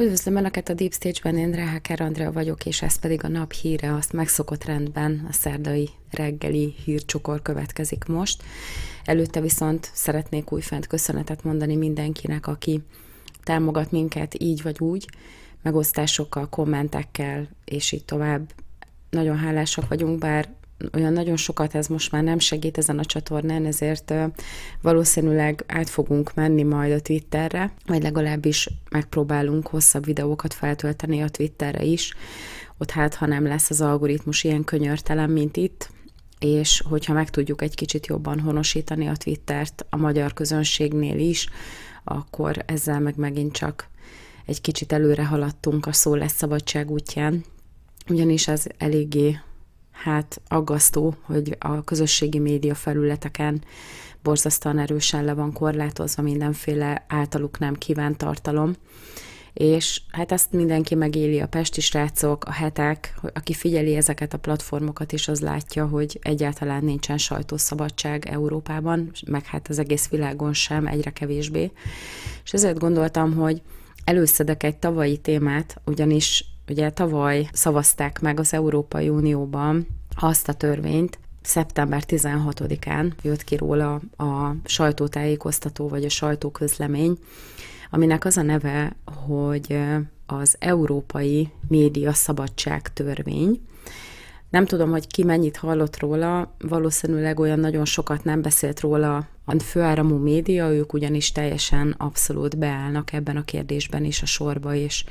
Üdvözlöm Önöket a Deep Stage-ben, én Reháker Andrea vagyok, és ez pedig a nap híre, azt megszokott rendben a szerdai reggeli hírcsokor következik most. Előtte viszont szeretnék újfent köszönetet mondani mindenkinek, aki támogat minket így vagy úgy, megosztásokkal, kommentekkel, és így tovább. Nagyon hálásak vagyunk, bár olyan nagyon sokat ez most már nem segít ezen a csatornán, ezért valószínűleg át fogunk menni majd a Twitterre, vagy legalábbis megpróbálunk hosszabb videókat feltölteni a Twitterre is, ott hát, ha nem lesz az algoritmus ilyen könyörtelen, mint itt, és hogyha meg tudjuk egy kicsit jobban honosítani a Twittert a magyar közönségnél is, akkor ezzel meg megint csak egy kicsit előre haladtunk a szó lesz szabadság útján, ugyanis ez eléggé hát aggasztó, hogy a közösségi média felületeken borzasztóan erősen le van korlátozva mindenféle általuk nem kívánt tartalom és hát ezt mindenki megéli, a pesti srácok, a hetek, aki figyeli ezeket a platformokat is, az látja, hogy egyáltalán nincsen sajtószabadság Európában, meg hát az egész világon sem, egyre kevésbé. És ezért gondoltam, hogy előszedek egy tavalyi témát, ugyanis ugye tavaly szavazták meg az Európai Unióban azt a törvényt, szeptember 16-án jött ki róla a sajtótájékoztató vagy a sajtóközlemény, aminek az a neve, hogy az Európai Média Szabadság Törvény, nem tudom, hogy ki mennyit hallott róla, valószínűleg olyan nagyon sokat nem beszélt róla a főáramú média, ők ugyanis teljesen abszolút beállnak ebben a kérdésben is a sorba, és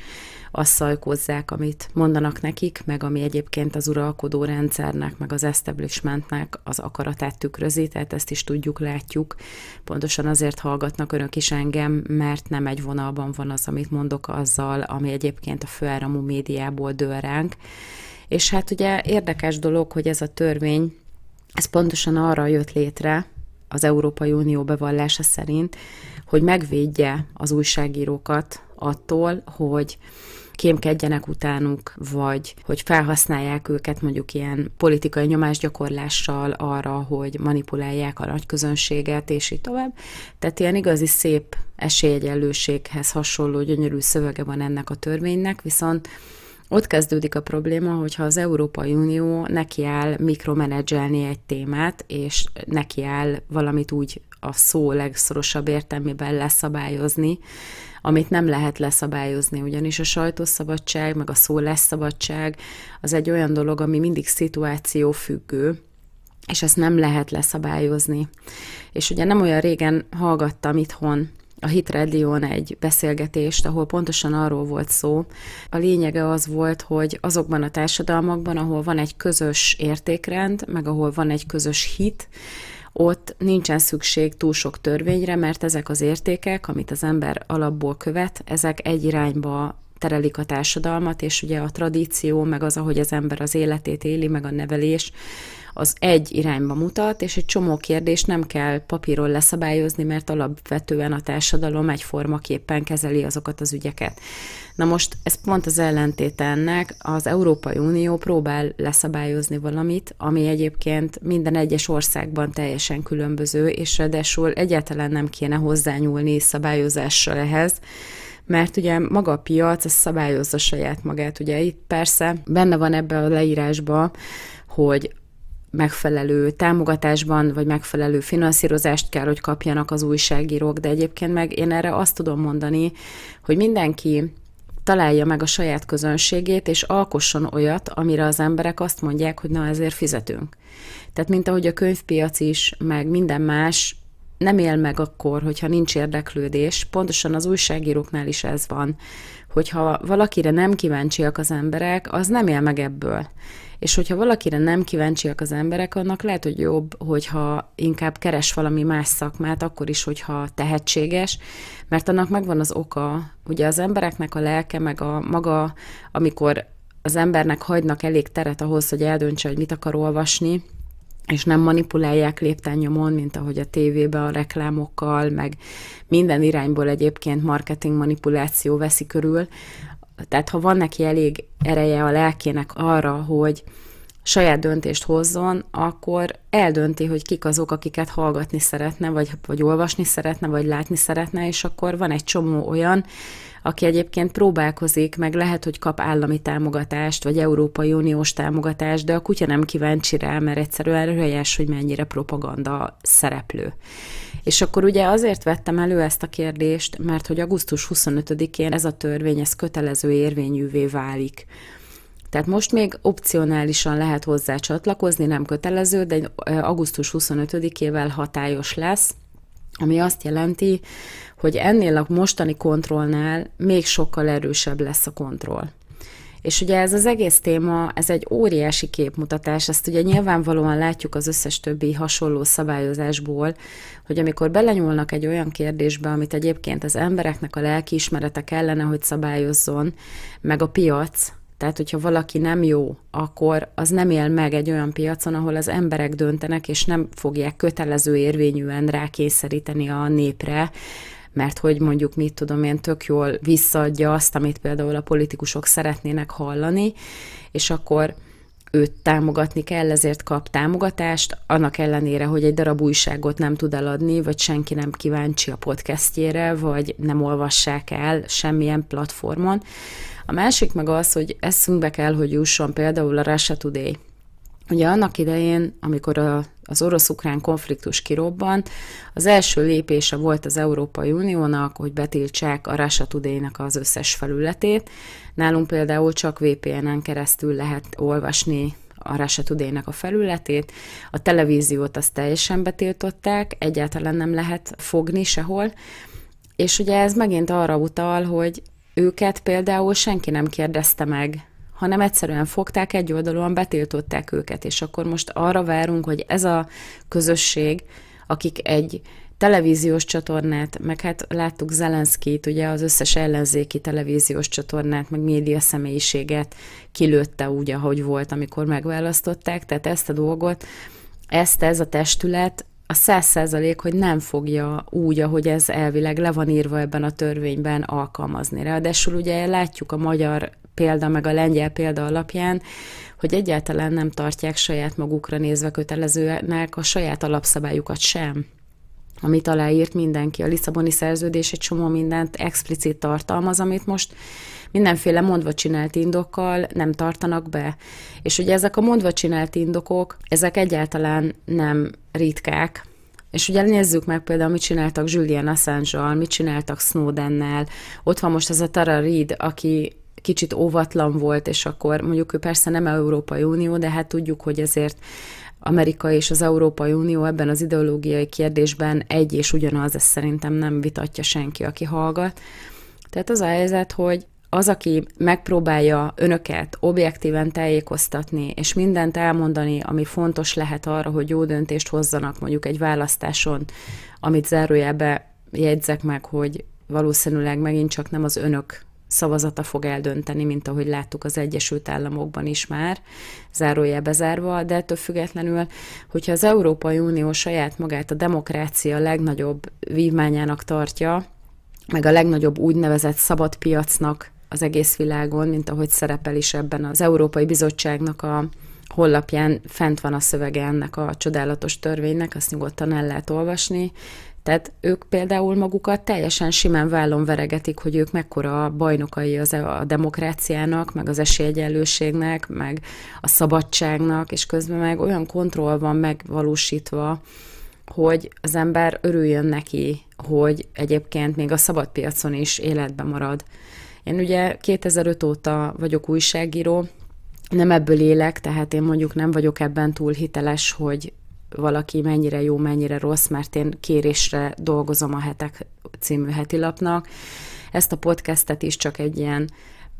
azt szajkozzák, amit mondanak nekik, meg ami egyébként az uralkodó rendszernek, meg az establishmentnek az akaratát tükrözi, tehát ezt is tudjuk, látjuk. Pontosan azért hallgatnak önök is engem, mert nem egy vonalban van az, amit mondok azzal, ami egyébként a főáramú médiából dől ránk és hát ugye érdekes dolog, hogy ez a törvény, ez pontosan arra jött létre, az Európai Unió bevallása szerint, hogy megvédje az újságírókat attól, hogy kémkedjenek utánuk, vagy hogy felhasználják őket mondjuk ilyen politikai nyomásgyakorlással arra, hogy manipulálják a nagy közönséget, és így tovább. Tehát ilyen igazi szép esélyegyenlőséghez hasonló gyönyörű szövege van ennek a törvénynek, viszont ott kezdődik a probléma, hogyha az Európai Unió áll mikromenedzselni egy témát, és áll valamit úgy a szó legszorosabb értelmében leszabályozni, amit nem lehet leszabályozni, ugyanis a sajtószabadság, meg a szó leszabadság az egy olyan dolog, ami mindig szituáció függő, és ezt nem lehet leszabályozni. És ugye nem olyan régen hallgattam itthon a Hit Radio-n egy beszélgetést, ahol pontosan arról volt szó. A lényege az volt, hogy azokban a társadalmakban, ahol van egy közös értékrend, meg ahol van egy közös hit, ott nincsen szükség túl sok törvényre, mert ezek az értékek, amit az ember alapból követ, ezek egy irányba terelik a társadalmat, és ugye a tradíció, meg az, ahogy az ember az életét éli, meg a nevelés, az egy irányba mutat, és egy csomó kérdést nem kell papíról leszabályozni, mert alapvetően a társadalom egyformaképpen kezeli azokat az ügyeket. Na most ez pont az ellentét ennek, az Európai Unió próbál leszabályozni valamit, ami egyébként minden egyes országban teljesen különböző, és ráadásul egyáltalán nem kéne hozzányúlni szabályozással ehhez, mert ugye maga a piac az szabályozza saját magát, ugye itt persze benne van ebbe a leírásba, hogy megfelelő támogatásban, vagy megfelelő finanszírozást kell, hogy kapjanak az újságírók, de egyébként meg én erre azt tudom mondani, hogy mindenki találja meg a saját közönségét, és alkosson olyat, amire az emberek azt mondják, hogy na ezért fizetünk. Tehát mint ahogy a könyvpiac is, meg minden más nem él meg akkor, hogyha nincs érdeklődés. Pontosan az újságíróknál is ez van, hogyha valakire nem kíváncsiak az emberek, az nem él meg ebből. És hogyha valakire nem kíváncsiak az emberek, annak lehet, hogy jobb, hogyha inkább keres valami más szakmát, akkor is, hogyha tehetséges, mert annak megvan az oka. Ugye az embereknek a lelke, meg a maga, amikor az embernek hagynak elég teret ahhoz, hogy eldöntse, hogy mit akar olvasni, és nem manipulálják nyomon, mint ahogy a tévébe a reklámokkal, meg minden irányból egyébként marketing manipuláció veszi körül. Tehát ha van neki elég ereje a lelkének arra, hogy saját döntést hozzon, akkor eldönti, hogy kik azok, akiket hallgatni szeretne, vagy, vagy olvasni szeretne, vagy látni szeretne, és akkor van egy csomó olyan, aki egyébként próbálkozik, meg lehet, hogy kap állami támogatást, vagy Európai Uniós támogatást, de a kutya nem kíváncsi rá, mert egyszerűen helyes, hogy mennyire propaganda szereplő. És akkor ugye azért vettem elő ezt a kérdést, mert hogy augusztus 25-én ez a törvény, ez kötelező érvényűvé válik. Tehát most még opcionálisan lehet hozzá csatlakozni, nem kötelező, de augusztus 25-ével hatályos lesz, ami azt jelenti, hogy ennél a mostani kontrollnál még sokkal erősebb lesz a kontroll. És ugye ez az egész téma, ez egy óriási képmutatás, ezt ugye nyilvánvalóan látjuk az összes többi hasonló szabályozásból, hogy amikor belenyúlnak egy olyan kérdésbe, amit egyébként az embereknek a lelkiismerete kellene, hogy szabályozzon, meg a piac, tehát, hogyha valaki nem jó, akkor az nem él meg egy olyan piacon, ahol az emberek döntenek, és nem fogják kötelező érvényűen rákényszeríteni a népre, mert hogy mondjuk mit tudom én, tök jól visszaadja azt, amit például a politikusok szeretnének hallani, és akkor őt támogatni kell, ezért kap támogatást, annak ellenére, hogy egy darab újságot nem tud eladni, vagy senki nem kíváncsi a podcastjére, vagy nem olvassák el semmilyen platformon. A másik meg az, hogy eszünkbe kell, hogy jusson például a Russia Today Ugye annak idején, amikor a, az orosz-ukrán konfliktus kirobbant, az első lépése volt az Európai Uniónak, hogy betiltsák a Russia today az összes felületét. Nálunk például csak VPN-en keresztül lehet olvasni a Russia today a felületét, a televíziót azt teljesen betiltották, egyáltalán nem lehet fogni sehol, és ugye ez megint arra utal, hogy őket például senki nem kérdezte meg hanem egyszerűen fogták, egy oldalon betiltották őket, és akkor most arra várunk, hogy ez a közösség, akik egy televíziós csatornát, meg hát láttuk Zelenszkit, ugye az összes ellenzéki televíziós csatornát, meg média személyiséget kilőtte úgy, ahogy volt, amikor megválasztották, tehát ezt a dolgot, ezt ez a testület a száz százalék, hogy nem fogja úgy, ahogy ez elvileg le van írva ebben a törvényben alkalmazni. Ráadásul ugye látjuk a magyar példa, meg a lengyel példa alapján, hogy egyáltalán nem tartják saját magukra nézve kötelezőnek a saját alapszabályukat sem amit aláírt mindenki. A Lisszaboni szerződés egy csomó mindent explicit tartalmaz, amit most mindenféle mondva csinált indokkal nem tartanak be. És ugye ezek a mondva csinált indokok, ezek egyáltalán nem ritkák, és ugye nézzük meg például, mit csináltak Julian Assange-al, mit csináltak Snowden-nel. Ott van most ez a Tara Reid, aki kicsit óvatlan volt, és akkor mondjuk ő persze nem Európai Unió, de hát tudjuk, hogy ezért Amerika és az Európai Unió ebben az ideológiai kérdésben egy és ugyanaz, ezt szerintem nem vitatja senki, aki hallgat. Tehát az a helyzet, hogy az, aki megpróbálja önöket objektíven tájékoztatni, és mindent elmondani, ami fontos lehet arra, hogy jó döntést hozzanak mondjuk egy választáson, amit zárójelbe jegyzek meg, hogy valószínűleg megint csak nem az önök szavazata fog eldönteni, mint ahogy láttuk az Egyesült Államokban is már, zárójel bezárva, de ettől függetlenül, hogyha az Európai Unió saját magát a demokrácia legnagyobb vívmányának tartja, meg a legnagyobb úgynevezett szabad piacnak az egész világon, mint ahogy szerepel is ebben az Európai Bizottságnak a hollapján fent van a szövege ennek a csodálatos törvénynek, azt nyugodtan el lehet olvasni. Tehát ők például magukat teljesen simán vállon veregetik, hogy ők mekkora bajnokai az e- a demokráciának, meg az esélyegyenlőségnek, meg a szabadságnak, és közben meg olyan kontroll van megvalósítva, hogy az ember örüljön neki, hogy egyébként még a szabad piacon is életbe marad. Én ugye 2005 óta vagyok újságíró, nem ebből élek, tehát én mondjuk nem vagyok ebben túl hiteles, hogy valaki mennyire jó, mennyire rossz, mert én kérésre dolgozom a Hetek című hetilapnak. Ezt a podcastet is csak egy ilyen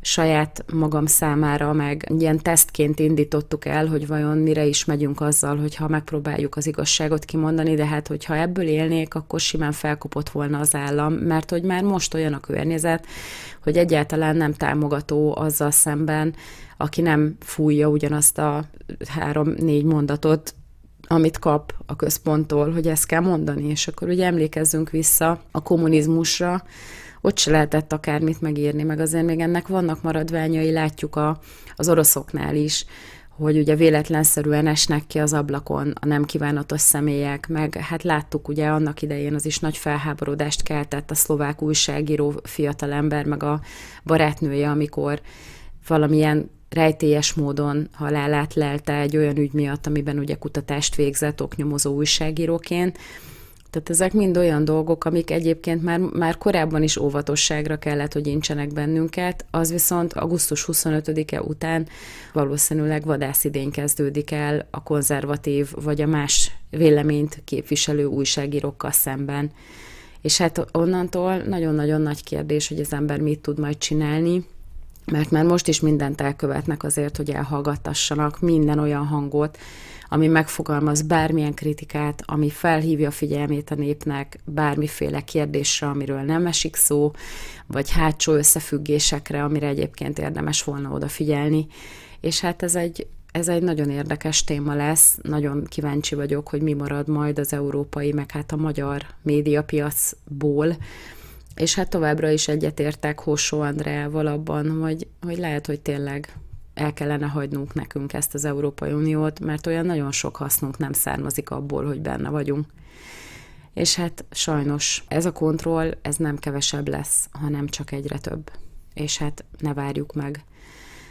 saját magam számára, meg ilyen tesztként indítottuk el, hogy vajon mire is megyünk azzal, hogyha megpróbáljuk az igazságot kimondani, de hát hogyha ebből élnék, akkor simán felkopott volna az állam, mert hogy már most olyan a környezet, hogy egyáltalán nem támogató azzal szemben, aki nem fújja ugyanazt a három-négy mondatot amit kap a központtól, hogy ezt kell mondani, és akkor ugye emlékezzünk vissza a kommunizmusra, ott se lehetett akármit megírni, meg azért még ennek vannak maradványai, látjuk a, az oroszoknál is, hogy ugye véletlenszerűen esnek ki az ablakon a nem kívánatos személyek, meg hát láttuk ugye annak idején az is nagy felháborodást keltett a szlovák újságíró fiatalember, meg a barátnője, amikor valamilyen rejtélyes módon halálát lelte egy olyan ügy miatt, amiben ugye kutatást végzett oknyomozó újságíróként. Tehát ezek mind olyan dolgok, amik egyébként már, már korábban is óvatosságra kellett, hogy incsenek bennünket, az viszont augusztus 25-e után valószínűleg vadászidén kezdődik el a konzervatív vagy a más véleményt képviselő újságírókkal szemben. És hát onnantól nagyon-nagyon nagy kérdés, hogy az ember mit tud majd csinálni, mert már most is mindent elkövetnek azért, hogy elhallgattassanak minden olyan hangot, ami megfogalmaz bármilyen kritikát, ami felhívja figyelmét a népnek bármiféle kérdésre, amiről nem esik szó, vagy hátsó összefüggésekre, amire egyébként érdemes volna odafigyelni. És hát ez egy, ez egy nagyon érdekes téma lesz, nagyon kíváncsi vagyok, hogy mi marad majd az európai, meg hát a magyar médiapiacból, és hát továbbra is egyetértek Hossó Andreával abban, hogy, hogy lehet, hogy tényleg el kellene hagynunk nekünk ezt az Európai Uniót, mert olyan nagyon sok hasznunk nem származik abból, hogy benne vagyunk. És hát sajnos ez a kontroll, ez nem kevesebb lesz, hanem csak egyre több. És hát ne várjuk meg.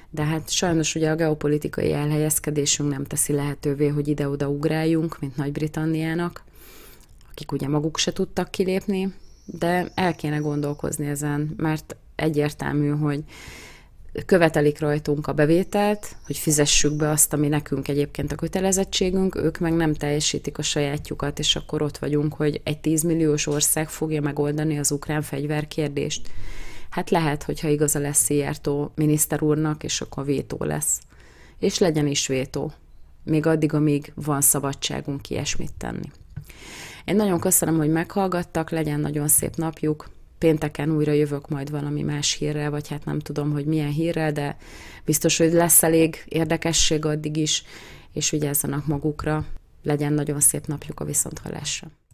De hát sajnos ugye a geopolitikai elhelyezkedésünk nem teszi lehetővé, hogy ide-oda ugráljunk, mint Nagy-Britanniának, akik ugye maguk se tudtak kilépni, de el kéne gondolkozni ezen, mert egyértelmű, hogy követelik rajtunk a bevételt, hogy fizessük be azt, ami nekünk egyébként a kötelezettségünk, ők meg nem teljesítik a sajátjukat, és akkor ott vagyunk, hogy egy 10 milliós ország fogja megoldani az ukrán fegyver kérdést. Hát lehet, hogyha igaza lesz Szijjártó miniszter úrnak, és akkor vétó lesz. És legyen is vétó. Még addig, amíg van szabadságunk ilyesmit tenni. Én nagyon köszönöm, hogy meghallgattak, legyen nagyon szép napjuk. Pénteken újra jövök majd valami más hírrel, vagy hát nem tudom, hogy milyen hírrel, de biztos, hogy lesz elég érdekesség addig is, és vigyázzanak magukra. Legyen nagyon szép napjuk a viszonthallásra.